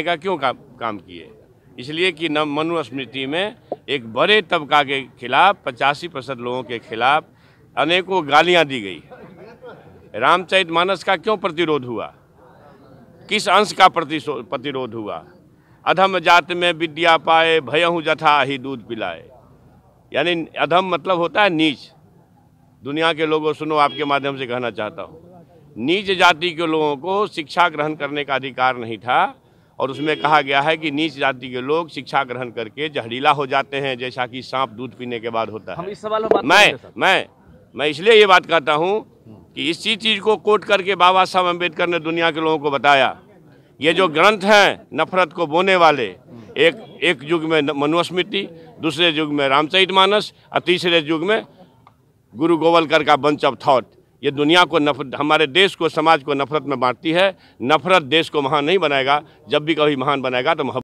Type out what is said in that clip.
का क्यों काम काम किए इसलिए कि नव मनुस्मृति में एक बड़े तबका के खिलाफ पचासी प्रतिशत लोगों के खिलाफ अनेकों गालियां दी गई रामचरित मानस का क्यों प्रतिरोध हुआ किस अंश का प्रतिरोध हुआ अधम जात में विद्या पाए भयहूँ जथा ही दूध पिलाए यानी अधम मतलब होता है नीच दुनिया के लोगों सुनो आपके माध्यम से कहना चाहता हूँ नीच जाति के लोगों को शिक्षा ग्रहण करने का अधिकार नहीं था और उसमें कहा गया है कि नीच जाति के लोग शिक्षा ग्रहण करके जहरीला हो जाते हैं जैसा कि सांप दूध पीने के बाद होता है हम इस सवाल बात मैं मैं मैं इसलिए ये बात कहता हूँ कि इसी चीज़ को कोट करके बाबा साहब अम्बेडकर ने दुनिया के लोगों को बताया ये जो ग्रंथ हैं नफरत को बोने वाले एक एक युग में मनुस्मृति दूसरे युग में रामचरित मानस और तीसरे युग में गुरु गोवलकर का बंच ऑफ थॉट ये दुनिया को नफरत हमारे देश को समाज को नफरत में बांटती है नफरत देश को महान नहीं बनाएगा जब भी कभी महान बनाएगा तो